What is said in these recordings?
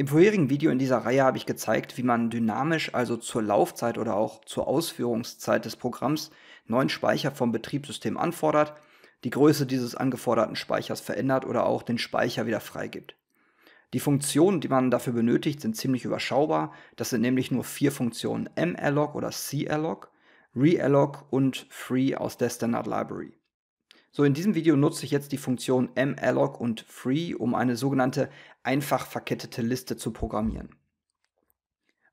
Im vorherigen Video in dieser Reihe habe ich gezeigt, wie man dynamisch, also zur Laufzeit oder auch zur Ausführungszeit des Programms, neuen Speicher vom Betriebssystem anfordert, die Größe dieses angeforderten Speichers verändert oder auch den Speicher wieder freigibt. Die Funktionen, die man dafür benötigt, sind ziemlich überschaubar. Das sind nämlich nur vier Funktionen: malloc oder calloc, realloc und free aus der Standard Library. So, in diesem Video nutze ich jetzt die Funktion malloc und free, um eine sogenannte einfach verkettete Liste zu programmieren.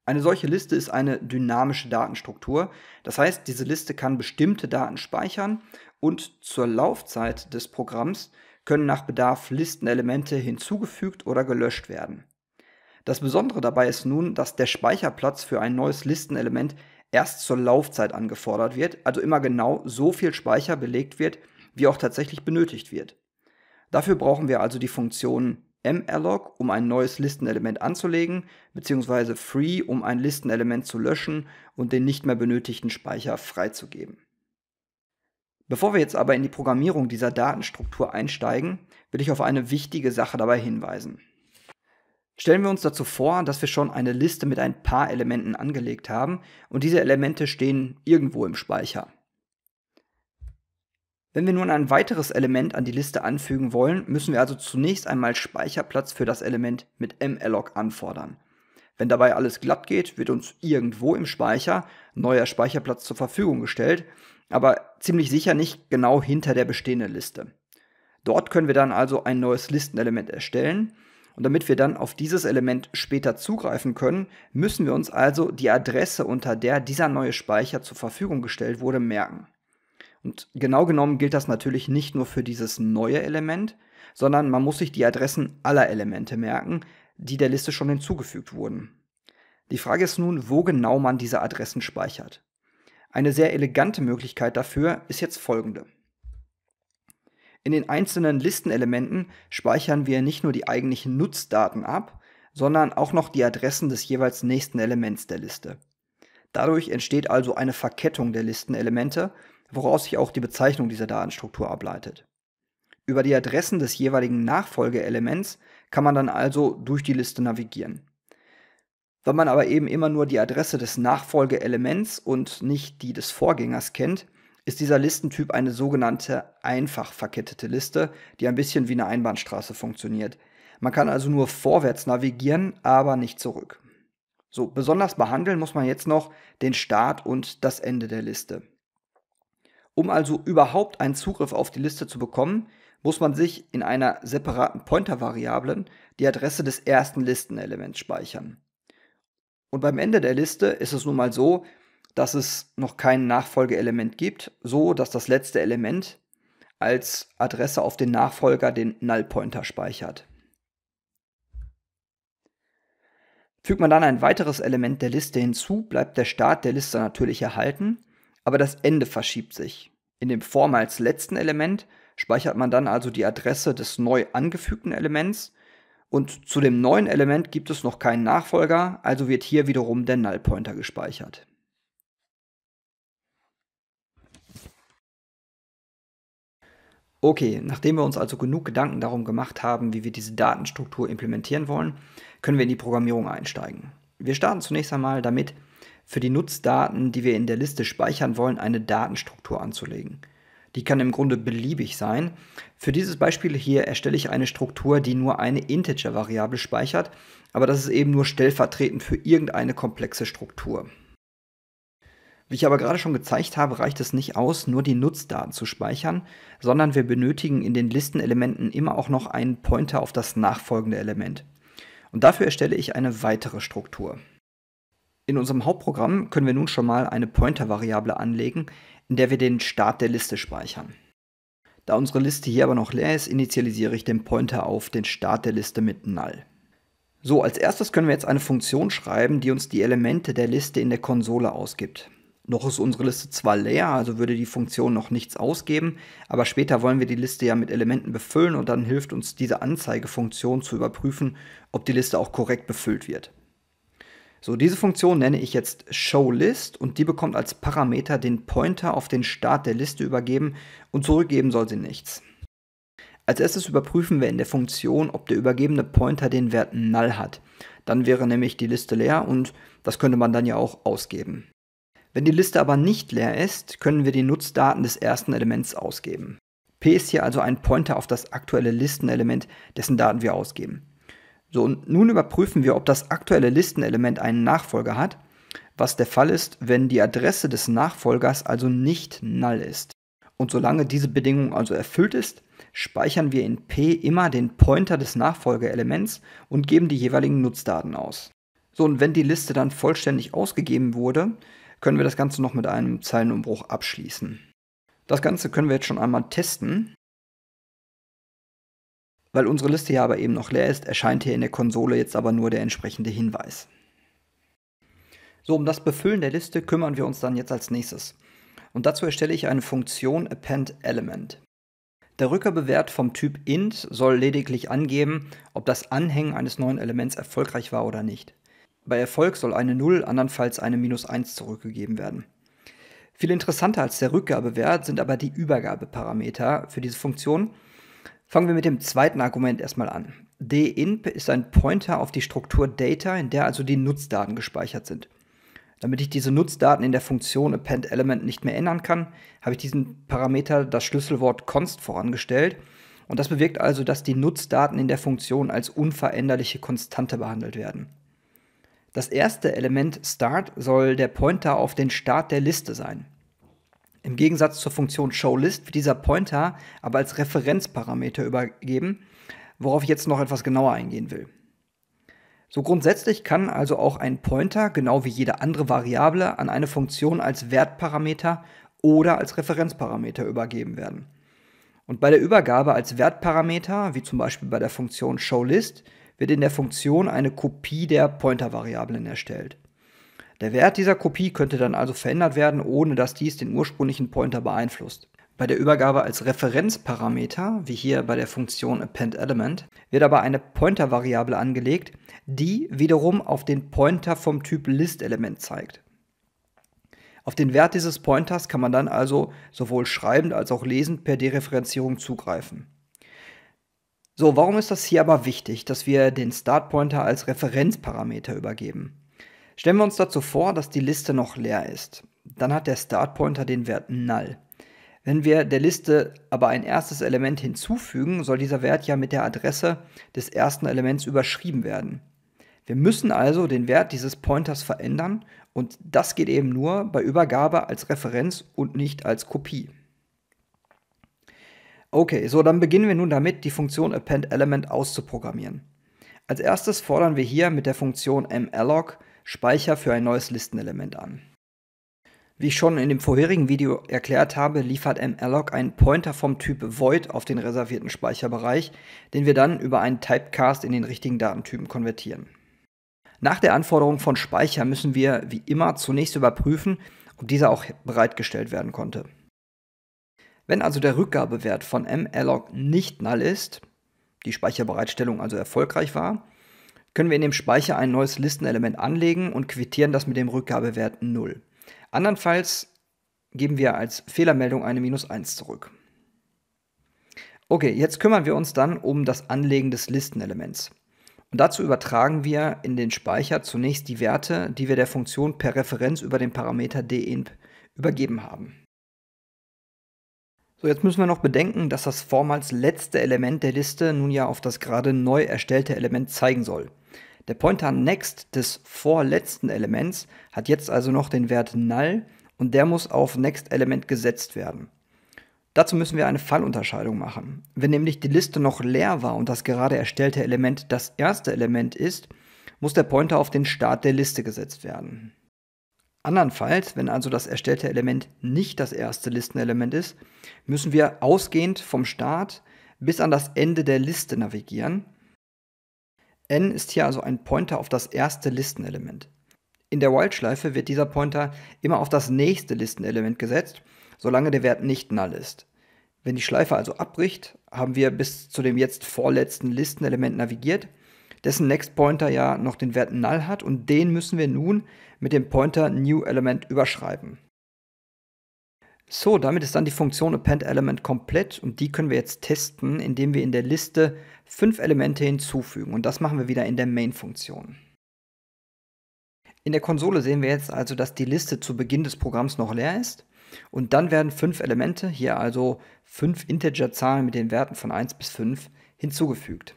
Eine solche Liste ist eine dynamische Datenstruktur. Das heißt, diese Liste kann bestimmte Daten speichern und zur Laufzeit des Programms können nach Bedarf Listenelemente hinzugefügt oder gelöscht werden. Das Besondere dabei ist nun, dass der Speicherplatz für ein neues Listenelement erst zur Laufzeit angefordert wird, also immer genau so viel Speicher belegt wird, wie auch tatsächlich benötigt wird. Dafür brauchen wir also die Funktion malloc, um ein neues Listenelement anzulegen, beziehungsweise free, um ein Listenelement zu löschen und den nicht mehr benötigten Speicher freizugeben. Bevor wir jetzt aber in die Programmierung dieser Datenstruktur einsteigen, will ich auf eine wichtige Sache dabei hinweisen. Stellen wir uns dazu vor, dass wir schon eine Liste mit ein paar Elementen angelegt haben und diese Elemente stehen irgendwo im Speicher. Wenn wir nun ein weiteres Element an die Liste anfügen wollen, müssen wir also zunächst einmal Speicherplatz für das Element mit malloc anfordern. Wenn dabei alles glatt geht, wird uns irgendwo im Speicher neuer Speicherplatz zur Verfügung gestellt, aber ziemlich sicher nicht genau hinter der bestehenden Liste. Dort können wir dann also ein neues Listenelement erstellen und damit wir dann auf dieses Element später zugreifen können, müssen wir uns also die Adresse, unter der dieser neue Speicher zur Verfügung gestellt wurde, merken. Und genau genommen gilt das natürlich nicht nur für dieses neue Element, sondern man muss sich die Adressen aller Elemente merken, die der Liste schon hinzugefügt wurden. Die Frage ist nun, wo genau man diese Adressen speichert. Eine sehr elegante Möglichkeit dafür ist jetzt folgende. In den einzelnen Listenelementen speichern wir nicht nur die eigentlichen Nutzdaten ab, sondern auch noch die Adressen des jeweils nächsten Elements der Liste. Dadurch entsteht also eine Verkettung der Listenelemente woraus sich auch die Bezeichnung dieser Datenstruktur ableitet. Über die Adressen des jeweiligen Nachfolgeelements kann man dann also durch die Liste navigieren. Wenn man aber eben immer nur die Adresse des Nachfolgeelements und nicht die des Vorgängers kennt, ist dieser Listentyp eine sogenannte einfach verkettete Liste, die ein bisschen wie eine Einbahnstraße funktioniert. Man kann also nur vorwärts navigieren, aber nicht zurück. So, besonders behandeln muss man jetzt noch den Start und das Ende der Liste. Um also überhaupt einen Zugriff auf die Liste zu bekommen, muss man sich in einer separaten Pointer-Variable die Adresse des ersten Listenelements speichern. Und beim Ende der Liste ist es nun mal so, dass es noch kein Nachfolgeelement gibt, so dass das letzte Element als Adresse auf den Nachfolger den Null-Pointer speichert. Fügt man dann ein weiteres Element der Liste hinzu, bleibt der Start der Liste natürlich erhalten aber das Ende verschiebt sich. In dem vormals letzten Element speichert man dann also die Adresse des neu angefügten Elements und zu dem neuen Element gibt es noch keinen Nachfolger, also wird hier wiederum der Null Pointer gespeichert. Okay, nachdem wir uns also genug Gedanken darum gemacht haben, wie wir diese Datenstruktur implementieren wollen, können wir in die Programmierung einsteigen. Wir starten zunächst einmal damit, für die Nutzdaten, die wir in der Liste speichern wollen, eine Datenstruktur anzulegen. Die kann im Grunde beliebig sein. Für dieses Beispiel hier erstelle ich eine Struktur, die nur eine Integer-Variable speichert, aber das ist eben nur stellvertretend für irgendeine komplexe Struktur. Wie ich aber gerade schon gezeigt habe, reicht es nicht aus, nur die Nutzdaten zu speichern, sondern wir benötigen in den Listenelementen immer auch noch einen Pointer auf das nachfolgende Element. Und dafür erstelle ich eine weitere Struktur. In unserem Hauptprogramm können wir nun schon mal eine Pointer-Variable anlegen, in der wir den Start der Liste speichern. Da unsere Liste hier aber noch leer ist, initialisiere ich den Pointer auf den Start der Liste mit null. So, als erstes können wir jetzt eine Funktion schreiben, die uns die Elemente der Liste in der Konsole ausgibt. Noch ist unsere Liste zwar leer, also würde die Funktion noch nichts ausgeben, aber später wollen wir die Liste ja mit Elementen befüllen und dann hilft uns diese Anzeigefunktion zu überprüfen, ob die Liste auch korrekt befüllt wird. So, diese Funktion nenne ich jetzt showList und die bekommt als Parameter den Pointer auf den Start der Liste übergeben und zurückgeben soll sie nichts. Als erstes überprüfen wir in der Funktion, ob der übergebene Pointer den Wert null hat. Dann wäre nämlich die Liste leer und das könnte man dann ja auch ausgeben. Wenn die Liste aber nicht leer ist, können wir die Nutzdaten des ersten Elements ausgeben. P ist hier also ein Pointer auf das aktuelle Listenelement, dessen Daten wir ausgeben. So, und nun überprüfen wir, ob das aktuelle Listenelement einen Nachfolger hat, was der Fall ist, wenn die Adresse des Nachfolgers also nicht null ist. Und solange diese Bedingung also erfüllt ist, speichern wir in P immer den Pointer des Nachfolgeelements und geben die jeweiligen Nutzdaten aus. So, und wenn die Liste dann vollständig ausgegeben wurde, können wir das Ganze noch mit einem Zeilenumbruch abschließen. Das Ganze können wir jetzt schon einmal testen. Weil unsere Liste ja aber eben noch leer ist, erscheint hier in der Konsole jetzt aber nur der entsprechende Hinweis. So, um das Befüllen der Liste kümmern wir uns dann jetzt als nächstes. Und dazu erstelle ich eine Funktion appendElement. Der Rückgabewert vom Typ int soll lediglich angeben, ob das Anhängen eines neuen Elements erfolgreich war oder nicht. Bei Erfolg soll eine 0, andernfalls eine minus 1 zurückgegeben werden. Viel interessanter als der Rückgabewert sind aber die Übergabeparameter für diese Funktion, Fangen wir mit dem zweiten Argument erstmal an. DINP ist ein Pointer auf die Struktur Data, in der also die Nutzdaten gespeichert sind. Damit ich diese Nutzdaten in der Funktion append_element nicht mehr ändern kann, habe ich diesen Parameter das Schlüsselwort const vorangestellt. Und das bewirkt also, dass die Nutzdaten in der Funktion als unveränderliche Konstante behandelt werden. Das erste Element start soll der Pointer auf den Start der Liste sein. Im Gegensatz zur Funktion showList wird dieser Pointer aber als Referenzparameter übergeben, worauf ich jetzt noch etwas genauer eingehen will. So grundsätzlich kann also auch ein Pointer, genau wie jede andere Variable, an eine Funktion als Wertparameter oder als Referenzparameter übergeben werden. Und bei der Übergabe als Wertparameter, wie zum Beispiel bei der Funktion showList, wird in der Funktion eine Kopie der Pointer-Variablen erstellt. Der Wert dieser Kopie könnte dann also verändert werden, ohne dass dies den ursprünglichen Pointer beeinflusst. Bei der Übergabe als Referenzparameter, wie hier bei der Funktion appendElement, wird aber eine Pointer-Variable angelegt, die wiederum auf den Pointer vom Typ ListElement zeigt. Auf den Wert dieses Pointers kann man dann also sowohl schreibend als auch lesend per Dereferenzierung zugreifen. So, warum ist das hier aber wichtig, dass wir den Startpointer als Referenzparameter übergeben? Stellen wir uns dazu vor, dass die Liste noch leer ist. Dann hat der Startpointer den Wert null. Wenn wir der Liste aber ein erstes Element hinzufügen, soll dieser Wert ja mit der Adresse des ersten Elements überschrieben werden. Wir müssen also den Wert dieses Pointers verändern und das geht eben nur bei Übergabe als Referenz und nicht als Kopie. Okay, so dann beginnen wir nun damit, die Funktion appendElement auszuprogrammieren. Als erstes fordern wir hier mit der Funktion malloc Speicher für ein neues Listenelement an. Wie ich schon in dem vorherigen Video erklärt habe, liefert malloc einen Pointer vom Typ Void auf den reservierten Speicherbereich, den wir dann über einen Typecast in den richtigen Datentypen konvertieren. Nach der Anforderung von Speicher müssen wir, wie immer, zunächst überprüfen, ob dieser auch bereitgestellt werden konnte. Wenn also der Rückgabewert von malloc nicht null ist, die Speicherbereitstellung also erfolgreich war, können wir in dem Speicher ein neues Listenelement anlegen und quittieren das mit dem Rückgabewert 0. Andernfalls geben wir als Fehlermeldung eine minus 1 zurück. Okay, jetzt kümmern wir uns dann um das Anlegen des Listenelements. Und dazu übertragen wir in den Speicher zunächst die Werte, die wir der Funktion per Referenz über den Parameter dinp übergeben haben. So, jetzt müssen wir noch bedenken, dass das vormals letzte Element der Liste nun ja auf das gerade neu erstellte Element zeigen soll. Der Pointer next des vorletzten Elements hat jetzt also noch den Wert null und der muss auf next Element gesetzt werden. Dazu müssen wir eine Fallunterscheidung machen. Wenn nämlich die Liste noch leer war und das gerade erstellte Element das erste Element ist, muss der Pointer auf den Start der Liste gesetzt werden. Andernfalls, wenn also das erstellte Element nicht das erste Listenelement ist, müssen wir ausgehend vom Start bis an das Ende der Liste navigieren. n ist hier also ein Pointer auf das erste Listenelement. In der While-Schleife wird dieser Pointer immer auf das nächste Listenelement gesetzt, solange der Wert nicht null ist. Wenn die Schleife also abbricht, haben wir bis zu dem jetzt vorletzten Listenelement navigiert dessen Next Pointer ja noch den Wert null hat und den müssen wir nun mit dem Pointer New Element überschreiben. So, damit ist dann die Funktion Append Element komplett und die können wir jetzt testen, indem wir in der Liste fünf Elemente hinzufügen und das machen wir wieder in der Main-Funktion. In der Konsole sehen wir jetzt also, dass die Liste zu Beginn des Programms noch leer ist und dann werden fünf Elemente, hier also fünf Integer-Zahlen mit den Werten von 1 bis 5, hinzugefügt.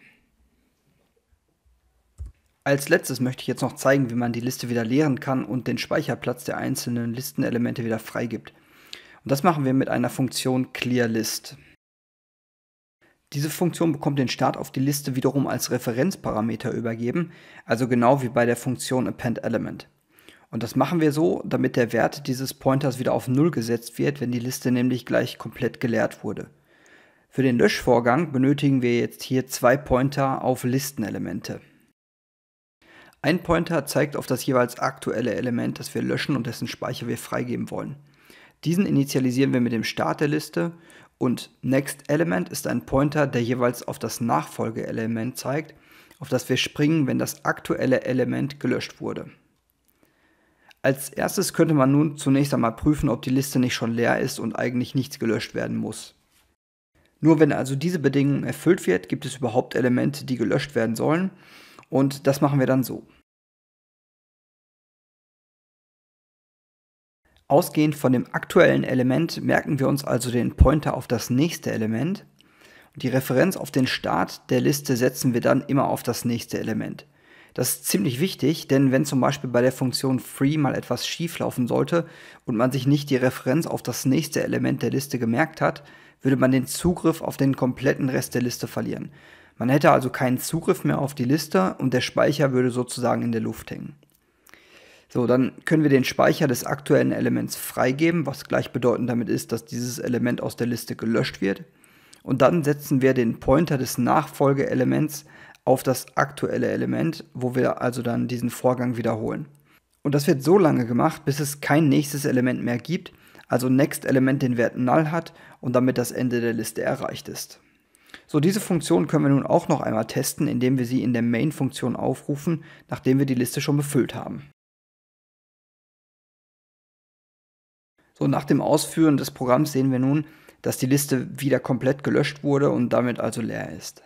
Als letztes möchte ich jetzt noch zeigen, wie man die Liste wieder leeren kann und den Speicherplatz der einzelnen Listenelemente wieder freigibt. Und das machen wir mit einer Funktion clearList. Diese Funktion bekommt den Start auf die Liste wiederum als Referenzparameter übergeben, also genau wie bei der Funktion appendElement. Und das machen wir so, damit der Wert dieses Pointers wieder auf 0 gesetzt wird, wenn die Liste nämlich gleich komplett geleert wurde. Für den Löschvorgang benötigen wir jetzt hier zwei Pointer auf Listenelemente. Ein Pointer zeigt auf das jeweils aktuelle Element, das wir löschen und dessen Speicher wir freigeben wollen. Diesen initialisieren wir mit dem Start der Liste und NextElement ist ein Pointer, der jeweils auf das Nachfolgeelement zeigt, auf das wir springen, wenn das aktuelle Element gelöscht wurde. Als erstes könnte man nun zunächst einmal prüfen, ob die Liste nicht schon leer ist und eigentlich nichts gelöscht werden muss. Nur wenn also diese Bedingung erfüllt wird, gibt es überhaupt Elemente, die gelöscht werden sollen und das machen wir dann so. Ausgehend von dem aktuellen Element merken wir uns also den Pointer auf das nächste Element. die Referenz auf den Start der Liste setzen wir dann immer auf das nächste Element. Das ist ziemlich wichtig, denn wenn zum Beispiel bei der Funktion free mal etwas schief laufen sollte und man sich nicht die Referenz auf das nächste Element der Liste gemerkt hat, würde man den Zugriff auf den kompletten Rest der Liste verlieren. Man hätte also keinen Zugriff mehr auf die Liste und der Speicher würde sozusagen in der Luft hängen. So, dann können wir den Speicher des aktuellen Elements freigeben, was gleichbedeutend damit ist, dass dieses Element aus der Liste gelöscht wird. Und dann setzen wir den Pointer des Nachfolgeelements auf das aktuelle Element, wo wir also dann diesen Vorgang wiederholen. Und das wird so lange gemacht, bis es kein nächstes Element mehr gibt, also Next Element den Wert Null hat und damit das Ende der Liste erreicht ist. So, diese Funktion können wir nun auch noch einmal testen, indem wir sie in der Main-Funktion aufrufen, nachdem wir die Liste schon befüllt haben. So, nach dem Ausführen des Programms sehen wir nun, dass die Liste wieder komplett gelöscht wurde und damit also leer ist.